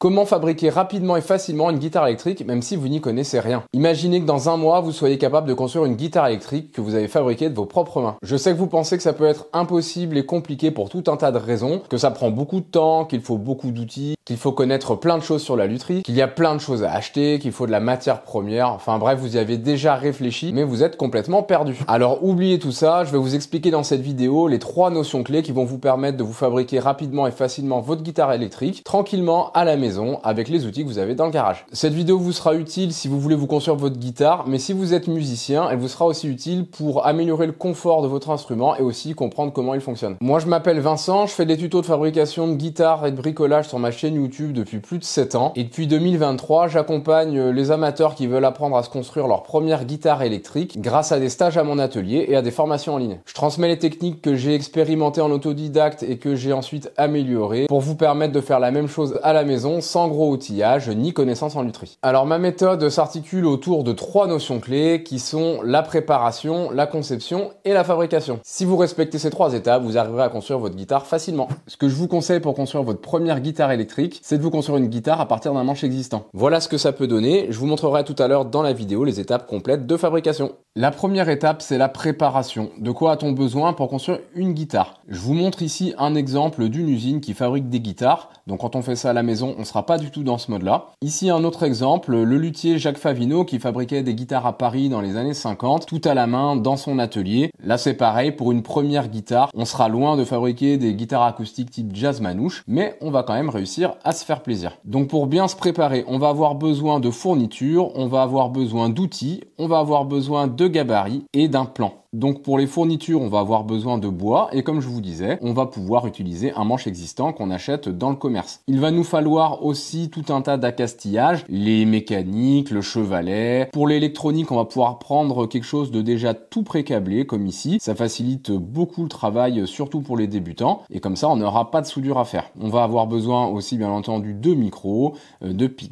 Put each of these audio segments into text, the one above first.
Comment fabriquer rapidement et facilement une guitare électrique même si vous n'y connaissez rien Imaginez que dans un mois, vous soyez capable de construire une guitare électrique que vous avez fabriquée de vos propres mains. Je sais que vous pensez que ça peut être impossible et compliqué pour tout un tas de raisons, que ça prend beaucoup de temps, qu'il faut beaucoup d'outils, qu'il faut connaître plein de choses sur la lutherie, qu'il y a plein de choses à acheter, qu'il faut de la matière première, enfin bref, vous y avez déjà réfléchi, mais vous êtes complètement perdu. Alors oubliez tout ça, je vais vous expliquer dans cette vidéo les trois notions clés qui vont vous permettre de vous fabriquer rapidement et facilement votre guitare électrique, tranquillement à la maison avec les outils que vous avez dans le garage. Cette vidéo vous sera utile si vous voulez vous construire votre guitare, mais si vous êtes musicien, elle vous sera aussi utile pour améliorer le confort de votre instrument et aussi comprendre comment il fonctionne. Moi je m'appelle Vincent, je fais des tutos de fabrication de guitare et de bricolage sur ma chaîne YouTube depuis plus de 7 ans, et depuis 2023 j'accompagne les amateurs qui veulent apprendre à se construire leur première guitare électrique grâce à des stages à mon atelier et à des formations en ligne. Je transmets les techniques que j'ai expérimentées en autodidacte et que j'ai ensuite améliorées pour vous permettre de faire la même chose à la maison sans gros outillage ni connaissance en lutherie. Alors ma méthode s'articule autour de trois notions clés qui sont la préparation, la conception et la fabrication. Si vous respectez ces trois étapes, vous arriverez à construire votre guitare facilement. Ce que je vous conseille pour construire votre première guitare électrique, c'est de vous construire une guitare à partir d'un manche existant. Voilà ce que ça peut donner, je vous montrerai tout à l'heure dans la vidéo les étapes complètes de fabrication. La première étape, c'est la préparation. De quoi a-t-on besoin pour construire une guitare Je vous montre ici un exemple d'une usine qui fabrique des guitares. Donc quand on fait ça à la maison, on ne sera pas du tout dans ce mode-là. Ici un autre exemple, le luthier Jacques Favino qui fabriquait des guitares à Paris dans les années 50, tout à la main dans son atelier. Là c'est pareil, pour une première guitare, on sera loin de fabriquer des guitares acoustiques type jazz manouche, mais on va quand même réussir à se faire plaisir. Donc pour bien se préparer, on va avoir besoin de fournitures, on va avoir besoin d'outils, on va avoir besoin de gabarits et d'un plan. Donc pour les fournitures, on va avoir besoin de bois et comme je vous disais, on va pouvoir utiliser un manche existant qu'on achète dans le commerce. Il va nous falloir aussi tout un tas d'accastillages, les mécaniques, le chevalet. Pour l'électronique, on va pouvoir prendre quelque chose de déjà tout précablé comme ici. Ça facilite beaucoup le travail, surtout pour les débutants. Et comme ça, on n'aura pas de soudure à faire. On va avoir besoin aussi bien entendu de micros, euh, de pit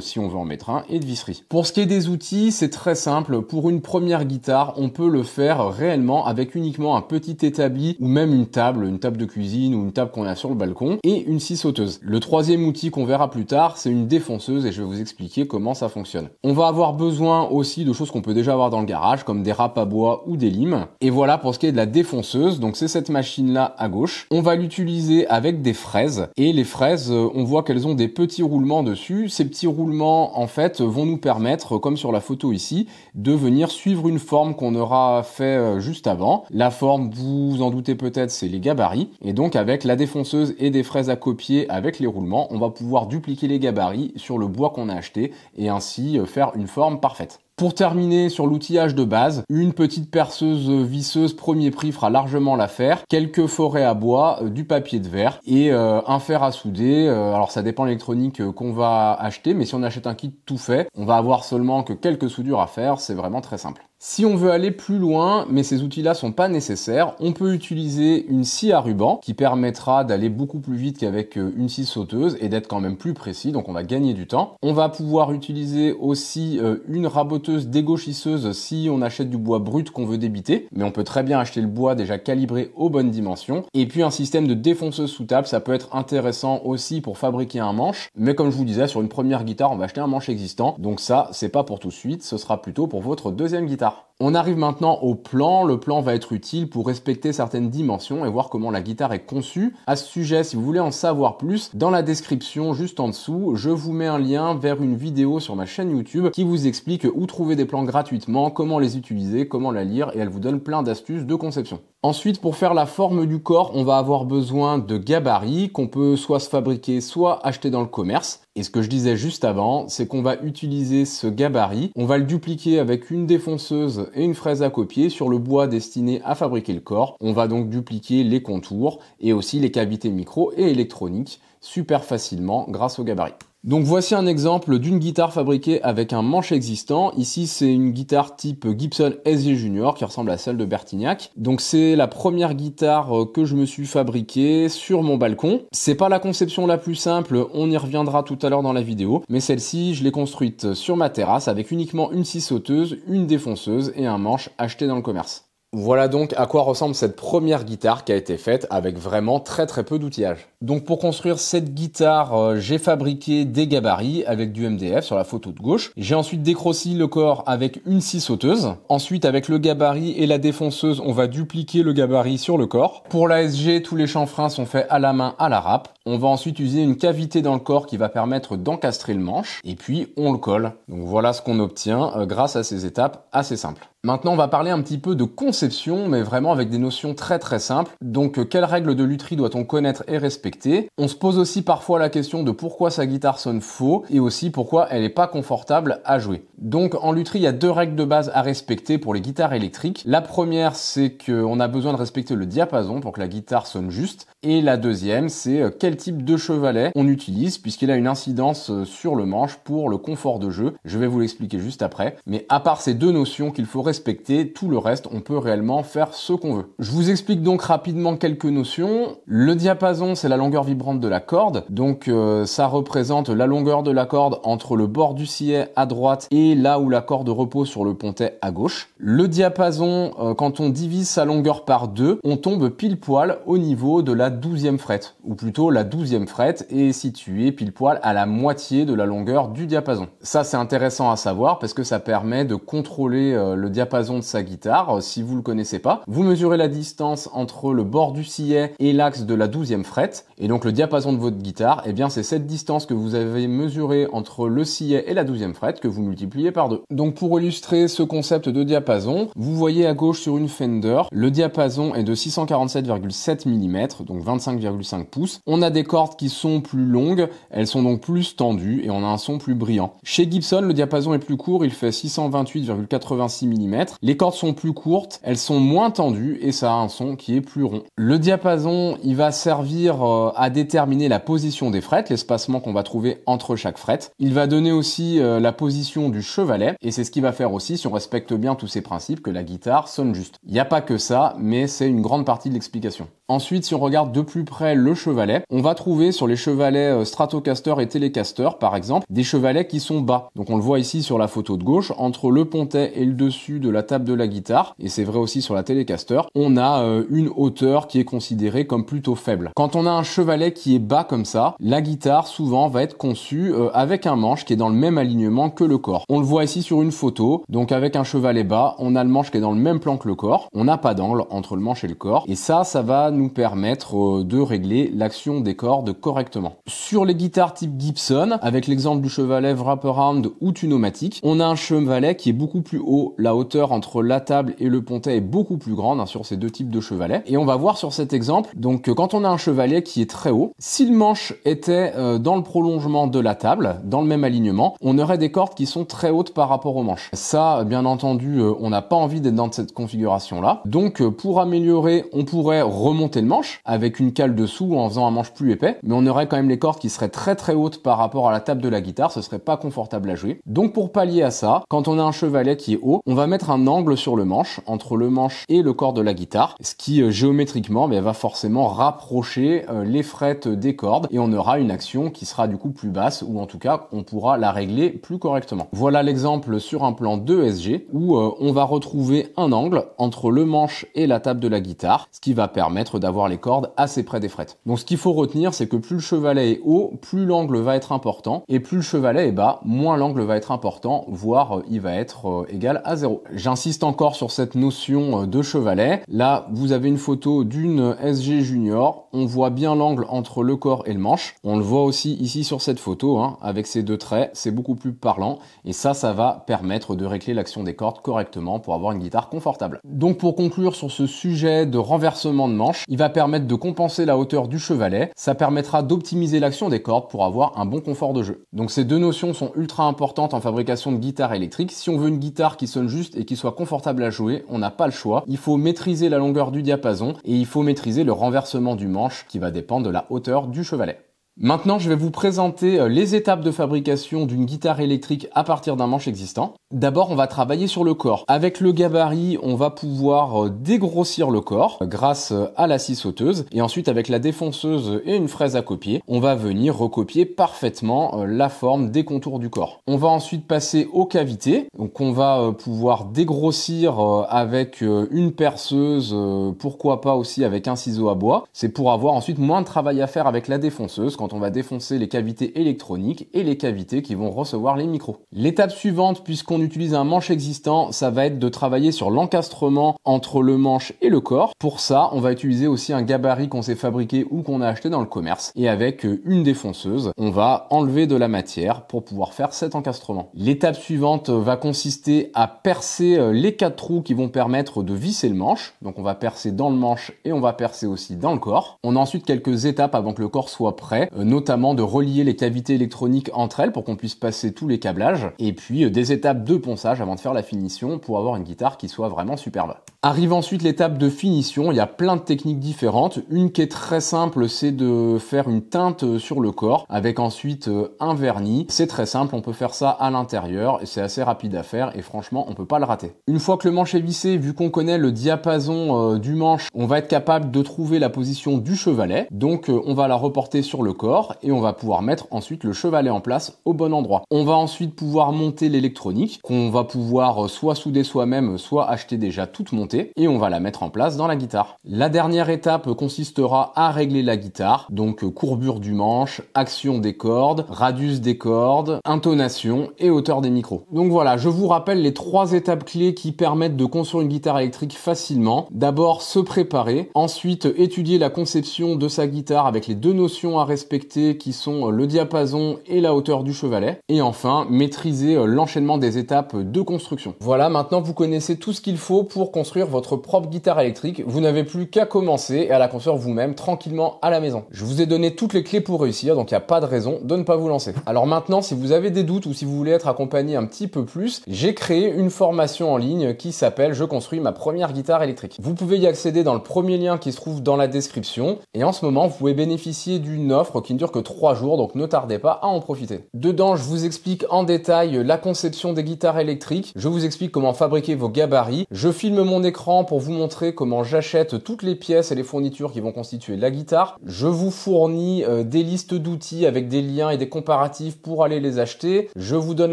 si on veut en mettre un et de visserie. Pour ce qui est des outils, c'est très simple. Pour une première guitare, on peut le faire réellement avec uniquement un petit établi ou même une table, une table de cuisine ou une table qu'on a sur le balcon et une scie sauteuse. Le troisième outil qu'on verra plus tard, c'est une défonceuse et je vais vous expliquer comment ça fonctionne. On va avoir besoin aussi de choses qu'on peut déjà avoir dans le garage comme des râpes à bois ou des limes. Et voilà pour ce qui est de la défonceuse, donc c'est cette machine là à gauche. On va l'utiliser avec des fraises et les fraises, euh, on voit qu'elles ont des petits roulements dessus. Ces petits roulements en fait vont nous permettre, comme sur la photo ici, de venir suivre une forme qu'on aura fait euh, juste avant. La forme, vous vous en doutez peut-être, c'est les gabarits. Et donc avec la défonceuse et des fraises à copier avec les roulements, on va pouvoir dupliquer les gabarits sur le bois qu'on a acheté et ainsi euh, faire une forme parfaite. Pour terminer sur l'outillage de base, une petite perceuse visseuse premier prix fera largement l'affaire, quelques forêts à bois, euh, du papier de verre et euh, un fer à souder. Euh, alors ça dépend l'électronique qu'on va acheter, mais si on achète un kit tout fait, on va avoir seulement que quelques soudures à faire, c'est vraiment très simple. Si on veut aller plus loin, mais ces outils-là sont pas nécessaires, on peut utiliser une scie à ruban qui permettra d'aller beaucoup plus vite qu'avec une scie sauteuse et d'être quand même plus précis, donc on va gagner du temps. On va pouvoir utiliser aussi une raboteuse dégauchisseuse si on achète du bois brut qu'on veut débiter, mais on peut très bien acheter le bois déjà calibré aux bonnes dimensions. Et puis un système de défonceuse sous table, ça peut être intéressant aussi pour fabriquer un manche, mais comme je vous disais, sur une première guitare, on va acheter un manche existant, donc ça, c'est pas pour tout de suite, ce sera plutôt pour votre deuxième guitare. On arrive maintenant au plan. Le plan va être utile pour respecter certaines dimensions et voir comment la guitare est conçue. À ce sujet, si vous voulez en savoir plus, dans la description juste en dessous, je vous mets un lien vers une vidéo sur ma chaîne YouTube qui vous explique où trouver des plans gratuitement, comment les utiliser, comment la lire et elle vous donne plein d'astuces de conception. Ensuite, pour faire la forme du corps, on va avoir besoin de gabarits qu'on peut soit se fabriquer, soit acheter dans le commerce. Et ce que je disais juste avant, c'est qu'on va utiliser ce gabarit, on va le dupliquer avec une défonceuse et une fraise à copier sur le bois destiné à fabriquer le corps. On va donc dupliquer les contours et aussi les cavités micro et électroniques super facilement grâce au gabarit. Donc voici un exemple d'une guitare fabriquée avec un manche existant. Ici, c'est une guitare type Gibson SG Junior qui ressemble à celle de Bertignac. Donc c'est la première guitare euh, que je me suis fabriquée sur mon balcon. C'est pas la conception la plus simple, on y reviendra tout à l'heure dans la vidéo, mais celle-ci, je l'ai construite sur ma terrasse avec uniquement une scie sauteuse, une défonceuse et un manche acheté dans le commerce. Voilà donc à quoi ressemble cette première guitare qui a été faite avec vraiment très très peu d'outillage. Donc pour construire cette guitare, euh, j'ai fabriqué des gabarits avec du MDF sur la photo de gauche. J'ai ensuite décrossi le corps avec une scie sauteuse. Ensuite avec le gabarit et la défonceuse, on va dupliquer le gabarit sur le corps. Pour la SG, tous les chanfreins sont faits à la main à la râpe. On va ensuite utiliser une cavité dans le corps qui va permettre d'encastrer le manche et puis on le colle. Donc voilà ce qu'on obtient euh, grâce à ces étapes assez simples. Maintenant, on va parler un petit peu de conception, mais vraiment avec des notions très très simples. Donc, euh, quelles règles de lutherie doit-on connaître et respecter On se pose aussi parfois la question de pourquoi sa guitare sonne faux et aussi pourquoi elle n'est pas confortable à jouer. Donc, en lutherie, il y a deux règles de base à respecter pour les guitares électriques. La première, c'est qu'on a besoin de respecter le diapason pour que la guitare sonne juste. Et la deuxième, c'est euh, quel type de chevalet on utilise, puisqu'il a une incidence euh, sur le manche pour le confort de jeu. Je vais vous l'expliquer juste après. Mais à part ces deux notions qu'il faut respecter, tout le reste, on peut réellement faire ce qu'on veut. Je vous explique donc rapidement quelques notions. Le diapason, c'est la longueur vibrante de la corde. Donc euh, ça représente la longueur de la corde entre le bord du sillet à droite et là où la corde repose sur le pontet à gauche. Le diapason, quand on divise sa longueur par deux, on tombe pile poil au niveau de la douzième frette, ou plutôt la douzième frette est située pile poil à la moitié de la longueur du diapason. Ça c'est intéressant à savoir parce que ça permet de contrôler euh, le diapason de sa guitare euh, si vous le connaissez pas. Vous mesurez la distance entre le bord du sillet et l'axe de la douzième frette, et donc le diapason de votre guitare, eh bien c'est cette distance que vous avez mesurée entre le sillet et la douzième frette que vous multipliez par deux. Donc pour illustrer ce concept de diapason, vous voyez à gauche sur une Fender, le diapason est de 647,7 mm, donc 25,5 pouces. On a des cordes qui sont plus longues, elles sont donc plus tendues et on a un son plus brillant. Chez Gibson, le diapason est plus court, il fait 628,86 mm. Les cordes sont plus courtes, elles sont moins tendues et ça a un son qui est plus rond. Le diapason, il va servir euh, à déterminer la position des frettes, l'espacement qu'on va trouver entre chaque frette. Il va donner aussi euh, la position du chevalet et c'est ce qui va faire aussi, si on respecte bien tous ces principes, que la guitare sonne juste. Il n'y a pas que ça, mais c'est une grande partie de l'explication. Ensuite, si on regarde de plus près le chevalet, on va trouver sur les chevalets euh, Stratocaster et Telecaster, par exemple, des chevalets qui sont bas. Donc on le voit ici sur la photo de gauche, entre le pontet et le dessus de la table de la guitare, et c'est vrai aussi sur la Telecaster, on a euh, une hauteur qui est considérée comme plutôt faible. Quand on a un chevalet qui est bas comme ça, la guitare souvent va être conçue euh, avec un manche qui est dans le même alignement que le corps. On le voit ici sur une photo, donc avec un chevalet bas, on a le manche qui est dans le même plan que le corps, on n'a pas d'angle entre le manche et le corps, et ça, ça va nous permettre euh, de régler l'action des cordes correctement. Sur les guitares type Gibson, avec l'exemple du chevalet wraparound ou tunomatique, on a un chevalet qui est beaucoup plus haut, la hauteur entre la table et le pontet est beaucoup plus grande hein, sur ces deux types de chevalets. Et on va voir sur cet exemple, donc euh, quand on a un chevalet qui est très haut, si le manche était euh, dans le prolongement de la table, dans le même alignement, on aurait des cordes qui sont très hautes par rapport au manche. Ça, bien entendu, on n'a pas envie d'être dans cette configuration-là. Donc, pour améliorer, on pourrait remonter manche avec une cale dessous en faisant un manche plus épais, mais on aurait quand même les cordes qui seraient très très hautes par rapport à la table de la guitare, ce serait pas confortable à jouer. Donc pour pallier à ça, quand on a un chevalet qui est haut, on va mettre un angle sur le manche, entre le manche et le corps de la guitare, ce qui euh, géométriquement bah, va forcément rapprocher euh, les frettes des cordes et on aura une action qui sera du coup plus basse ou en tout cas on pourra la régler plus correctement. Voilà l'exemple sur un plan 2SG où euh, on va retrouver un angle entre le manche et la table de la guitare, ce qui va permettre d'avoir les cordes assez près des frettes. Donc ce qu'il faut retenir, c'est que plus le chevalet est haut, plus l'angle va être important, et plus le chevalet est bas, moins l'angle va être important, voire euh, il va être euh, égal à zéro. J'insiste encore sur cette notion euh, de chevalet. Là, vous avez une photo d'une SG Junior, on voit bien l'angle entre le corps et le manche. On le voit aussi ici sur cette photo, hein. avec ces deux traits, c'est beaucoup plus parlant, et ça, ça va permettre de régler l'action des cordes correctement pour avoir une guitare confortable. Donc pour conclure sur ce sujet de renversement de manche, il va permettre de compenser la hauteur du chevalet, ça permettra d'optimiser l'action des cordes pour avoir un bon confort de jeu. Donc ces deux notions sont ultra importantes en fabrication de guitare électrique. Si on veut une guitare qui sonne juste et qui soit confortable à jouer, on n'a pas le choix. Il faut maîtriser la longueur du diapason et il faut maîtriser le renversement du manche qui va dépendre de la hauteur du chevalet. Maintenant, je vais vous présenter euh, les étapes de fabrication d'une guitare électrique à partir d'un manche existant. D'abord, on va travailler sur le corps. Avec le gabarit, on va pouvoir euh, dégrossir le corps euh, grâce à la scie sauteuse. Et ensuite, avec la défonceuse et une fraise à copier, on va venir recopier parfaitement la forme des contours du corps. On va ensuite passer aux cavités. Donc, on va pouvoir dégrossir avec une perceuse, pourquoi pas aussi avec un ciseau à bois. C'est pour avoir ensuite moins de travail à faire avec la défonceuse on va défoncer les cavités électroniques et les cavités qui vont recevoir les micros. L'étape suivante, puisqu'on utilise un manche existant, ça va être de travailler sur l'encastrement entre le manche et le corps. Pour ça, on va utiliser aussi un gabarit qu'on s'est fabriqué ou qu'on a acheté dans le commerce. Et avec euh, une défonceuse, on va enlever de la matière pour pouvoir faire cet encastrement. L'étape suivante euh, va consister à percer euh, les quatre trous qui vont permettre de visser le manche. Donc on va percer dans le manche et on va percer aussi dans le corps. On a ensuite quelques étapes avant que le corps soit prêt. Euh, notamment de relier les cavités électroniques entre elles pour qu'on puisse passer tous les câblages, et puis euh, des étapes de ponçage avant de faire la finition pour avoir une guitare qui soit vraiment superbe. Arrive ensuite l'étape de finition, il y a plein de techniques différentes. Une qui est très simple, c'est de faire une teinte euh, sur le corps avec ensuite un vernis. C'est très simple, on peut faire ça à l'intérieur, c'est assez rapide à faire et franchement on peut pas le rater. Une fois que le manche est vissé, vu qu'on connaît le diapason du manche, on va être capable de trouver la position du chevalet. Donc on va la reporter sur le corps et on va pouvoir mettre ensuite le chevalet en place au bon endroit. On va ensuite pouvoir monter l'électronique qu'on va pouvoir euh, soit souder soi-même, soit acheter déjà toute montée et on va la mettre en place dans la guitare. La dernière étape consistera à régler la guitare, donc euh, courbure du manche, action des cordes, radius des cordes, intonation et hauteur des micros. Donc voilà, je vous rappelle les trois étapes clés qui permettent de construire une guitare électrique facilement. D'abord se préparer, ensuite étudier la conception de sa guitare avec les deux notions à respecter qui sont euh, le diapason et la hauteur du chevalet. Et enfin, maîtriser euh, l'enchaînement des étapes de construction. Voilà, maintenant vous connaissez tout ce qu'il faut pour construire votre propre guitare électrique. Vous n'avez plus qu'à commencer et à la construire vous-même tranquillement à la maison. Je vous ai donné toutes les clés pour réussir, donc il n'y a pas de raison de ne pas vous lancer. Alors maintenant, si vous avez des doutes ou si vous voulez être accompagné un petit peu plus, j'ai créé une formation en ligne qui s'appelle Je construis ma première guitare électrique. Vous pouvez y accéder dans le premier lien qui se trouve dans la description. Et en ce moment, vous pouvez bénéficier d'une offre qui ne dure que 3 jours, donc ne tardez pas à en profiter. Dedans, je vous explique en détail la conception des guitares électriques, je vous explique comment fabriquer vos gabarits, je filme mon écran pour vous montrer comment j'achète toutes les pièces et les fournitures qui vont constituer la guitare, je vous fournis euh, des listes d'outils avec des liens et des comparatifs pour aller les acheter, je vous donne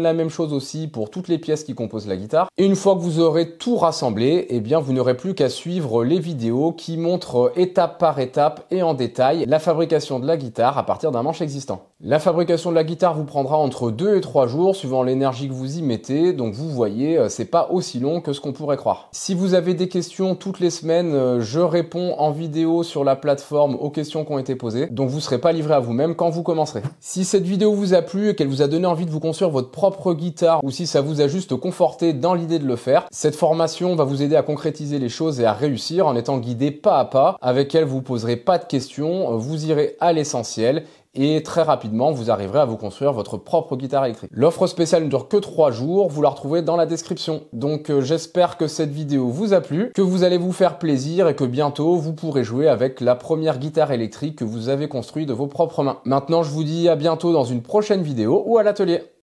la même chose aussi pour toutes les pièces qui composent la guitare, et une fois que vous aurez tout rassemblé, eh bien vous n'aurez plus qu'à suivre les vidéos qui montrent euh, étape par étape et en détail la fabrication de la guitare à partir d'un manche existant. La fabrication de la guitare vous prendra entre 2 et 3 jours suivant l'énergie que vous y mettez, donc vous voyez, euh, c'est pas aussi long que ce qu'on pourrait croire. Si vous avez des questions toutes les semaines, euh, je réponds en vidéo sur la plateforme aux questions qui ont été posées, donc vous serez pas livré à vous-même quand vous commencerez. Si cette vidéo vous a plu et qu'elle vous a donné envie de vous construire votre propre guitare, ou si ça vous a juste conforté dans l'idée de le faire, cette formation va vous aider à concrétiser les choses et à réussir en étant guidé pas à pas, avec elle vous poserez pas de questions, euh, vous irez à l'essentiel, et très rapidement vous arriverez à vous construire votre propre guitare électrique. L'offre spéciale ne dure que 3 jours, vous la retrouvez dans la description. Donc euh, j'espère que cette vidéo vous a plu, que vous allez vous faire plaisir et que bientôt vous pourrez jouer avec la première guitare électrique que vous avez construite de vos propres mains. Maintenant je vous dis à bientôt dans une prochaine vidéo ou à l'atelier.